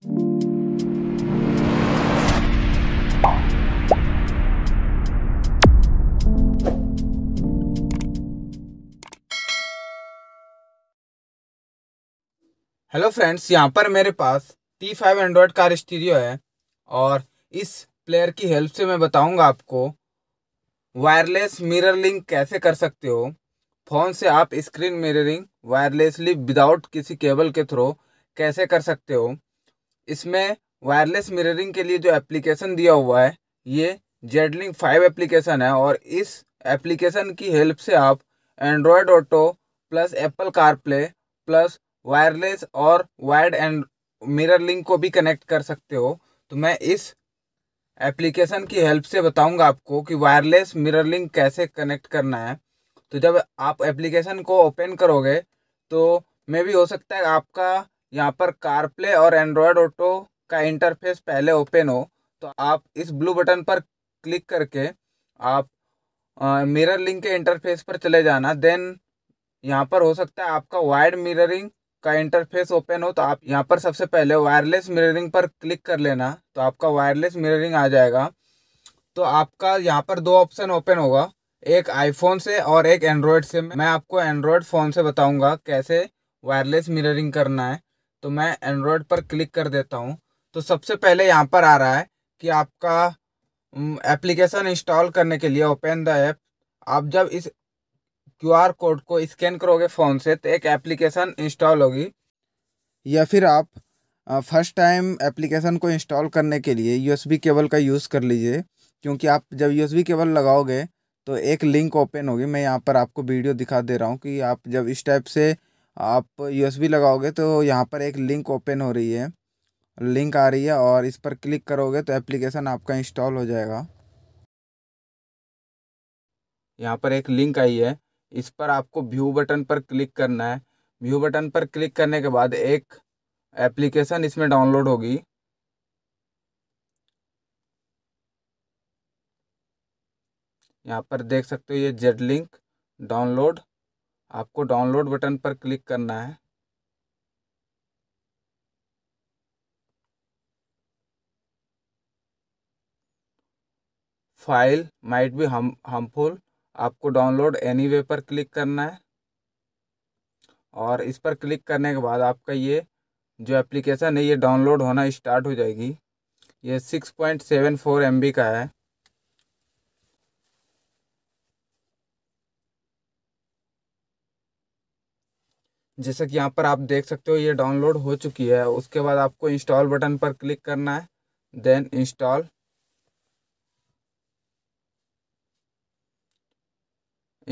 Hello friends यहाँ पर मेरे पास T five Android car stereo है और इस प्लेयर की हेल्प से मैं बताऊंगा आपको वायरलेस मिरर लिंक कैसे कर सकते हो फ़ोन से आप स्क्रीन मिररिंग वायरलेसली विदाउट किसी केबल के थ्रू कैसे कर सकते हो इसमें वायरलेस मिररिंग के लिए जो एप्लीकेशन दिया हुआ है ये जेडलिंग फाइव एप्लीकेशन है और इस एप्लीकेशन की हेल्प से आप Android Auto plus Apple CarPlay plus wireless और वायर्ड एंड मिरर लिंक को भी कनेक्ट कर सकते हो तो मैं इस एप्लीकेशन की हेल्प से बताऊंगा आपको कि वायरलेस मिरर लिंक कैसे कनेक्ट करना है तो जब आप एप्लीकेशन को ओपन करोगे तो मे भी हो सकता है आपका यहाँ पर कारप्ले और एंड्रॉयड ऑटो का इंटरफेस पहले ओपन हो तो आप इस ब्लू बटन पर क्लिक करके आप मिरर लिंक के इंटरफेस पर चले जाना देन यहाँ पर हो सकता है आपका वायर्ड मिररिंग का इंटरफेस ओपन हो तो आप यहाँ पर सबसे पहले वायरलेस मिररिंग पर क्लिक कर लेना तो आपका वायरलेस मिररिंग आ जाएगा तो आपका यहाँ पर दो ऑप्शन ओपन होगा एक आईफोन से और एक एंड्रॉयड से मैं आपको एंड्रॉयड फ़ोन से बताऊँगा कैसे वायरलेस मिररिंग करना है तो मैं एंड्रॉयड पर क्लिक कर देता हूँ तो सबसे पहले यहाँ पर आ रहा है कि आपका एप्लीकेशन इंस्टॉल करने के लिए ओपन द ऐप आप जब इस क्यू आर कोड को स्कैन करोगे फ़ोन से तो एक एप्लीकेशन इंस्टॉल होगी या फिर आप फर्स्ट टाइम एप्लीकेशन को इंस्टॉल करने के लिए यूएसबी केबल का यूज़ कर लीजिए क्योंकि आप जब यूएसबी केबल लगाओगे तो एक लिंक ओपन होगी मैं यहाँ पर आपको वीडियो दिखा दे रहा हूँ कि आप जब इस टाइप से आप यूएसबी लगाओगे तो यहाँ पर एक लिंक ओपन हो रही है लिंक आ रही है और इस पर क्लिक करोगे तो एप्लीकेशन आपका इंस्टॉल हो जाएगा यहाँ पर एक लिंक आई है इस पर आपको व्यू बटन पर क्लिक करना है व्यू बटन पर क्लिक करने के बाद एक एप्लीकेशन इसमें डाउनलोड होगी यहाँ पर देख सकते हो ये जेड लिंक डाउनलोड आपको डाउनलोड बटन पर क्लिक करना है फाइल माइट बी हम हार्मफुल आपको डाउनलोड एनी वे पर क्लिक करना है और इस पर क्लिक करने के बाद आपका ये जो एप्लीकेशन है ये डाउनलोड होना स्टार्ट हो जाएगी ये six point seven four M B का है जैसे कि यहाँ पर आप देख सकते हो ये डाउनलोड हो चुकी है उसके बाद आपको इंस्टॉल बटन पर क्लिक करना है then install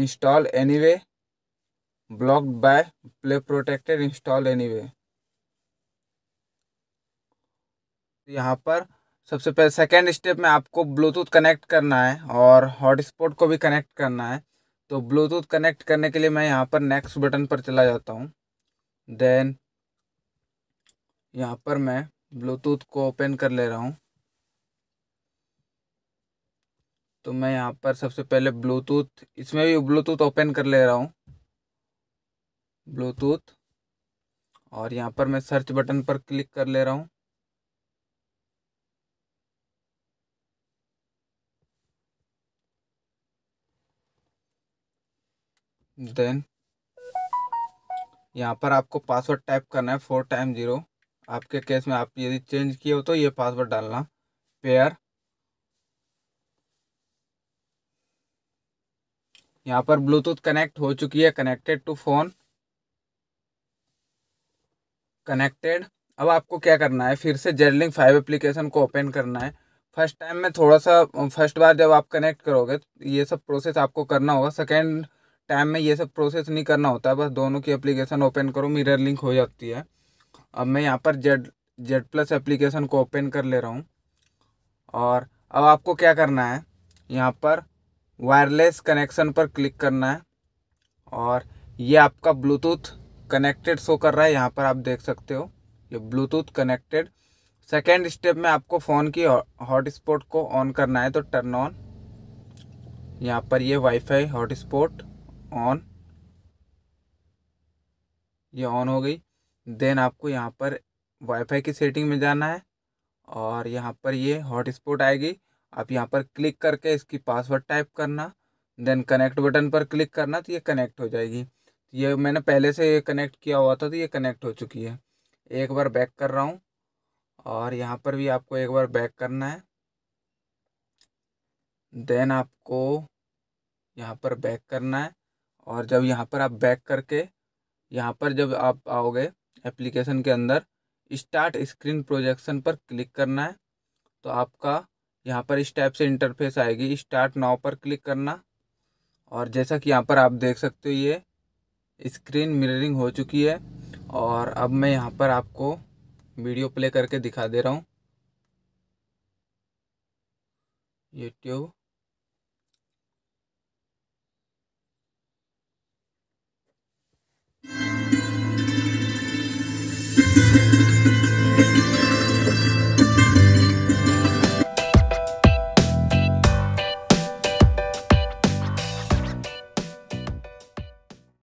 install anyway blocked by Play protected install anyway यहाँ पर सबसे पहले सेकेंड स्टेप में आपको ब्लूटूथ कनेक्ट करना है और हॉटस्पॉट को भी कनेक्ट करना है तो ब्लूटूथ कनेक्ट करने के लिए मैं यहाँ पर नेक्स्ट बटन पर चला जाता हूँ देन यहाँ पर मैं ब्लूटूथ को ओपन कर ले रहा हूँ तो मैं यहाँ पर सबसे पहले ब्लूटूथ इसमें भी ब्लूटूथ ओपन कर ले रहा हूँ ब्लूटूथ और यहाँ पर मैं सर्च बटन पर क्लिक कर ले रहा हूँ देन यहाँ पर आपको पासवर्ड टाइप करना है फोर टाइम ज़ीरो आपके केस में आप यदि चेंज किए हो तो ये पासवर्ड डालना पेयर यहाँ पर ब्लूटूथ कनेक्ट हो चुकी है कनेक्टेड टू फोन कनेक्टेड अब आपको क्या करना है फिर से जेडलिंग फाइव एप्लीकेशन को ओपन करना है फर्स्ट टाइम में थोड़ा सा फर्स्ट बार जब आप कनेक्ट करोगे ये सब प्रोसेस आपको करना होगा सेकेंड टाइम में ये सब प्रोसेस नहीं करना होता है बस दोनों की एप्लीकेशन ओपन करो मिरर लिंक हो जाती है अब मैं यहाँ पर जेड जेड प्लस एप्लीकेशन को ओपन कर ले रहा हूँ और अब आपको क्या करना है यहाँ पर वायरलेस कनेक्शन पर क्लिक करना है और ये आपका ब्लूटूथ कनेक्टेड शो कर रहा है यहाँ पर आप देख सकते हो ये ब्लूटूथ कनेक्टेड सेकेंड स्टेप में आपको फ़ोन की हॉटस्पॉट को ऑन करना है तो टर्न ऑन यहाँ पर ये वाईफाई हॉटस्पॉट ऑन ये ऑन हो गई देन आपको यहाँ पर वाईफाई की सेटिंग में जाना है और यहाँ पर ये हॉटस्पॉट आएगी आप यहाँ पर क्लिक करके इसकी पासवर्ड टाइप करना देन कनेक्ट बटन पर क्लिक करना तो ये कनेक्ट हो जाएगी तो ये मैंने पहले से ये कनेक्ट किया हुआ था तो ये कनेक्ट हो चुकी है एक बार बैक कर रहा हूँ और यहाँ पर भी आपको एक बार बैक करना है देन आपको यहाँ पर बैक करना है और जब यहाँ पर आप बैक करके यहाँ पर जब आप आओगे एप्लीकेशन के अंदर स्टार्ट स्क्रीन प्रोजेक्शन पर क्लिक करना है तो आपका यहाँ पर इस टाइप से इंटरफेस आएगी स्टार्ट नाव पर क्लिक करना और जैसा कि यहाँ पर आप देख सकते हो ये स्क्रीन मिररिंग हो चुकी है और अब मैं यहाँ पर आपको वीडियो प्ले करके दिखा दे रहा हूँ यूट्यूब Thank you.